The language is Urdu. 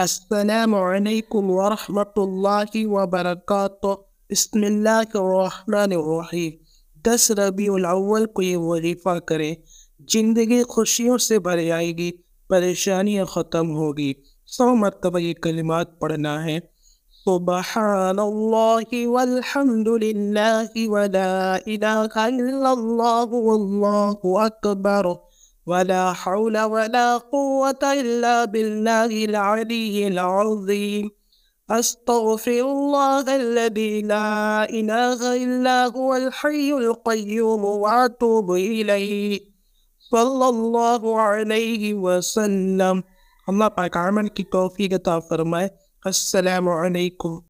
السلام علیکم ورحمۃ اللہ وبرکاتہ بسم اللہ الرحمن الرحیم دس ربیع الاول کو یہ وظیفہ کریں زندگی خوشیوں سے بھر آئے گی پریشانیاں ختم ہوگی سو مرتبہ یہ کلمات پڑھنا ہے سبحان اللہ اللہ والحمد للہ ولا الہ الا واللہ تو ولا حول ولا قوة إلا بالله العلي العظيم أستغفر الله الذي لا إله إلا هو الحي القيوم وأتوب إليه صلى الله عليه وسلم الله پاک عمل کی توفیق عطا فرمائے السلام علیکم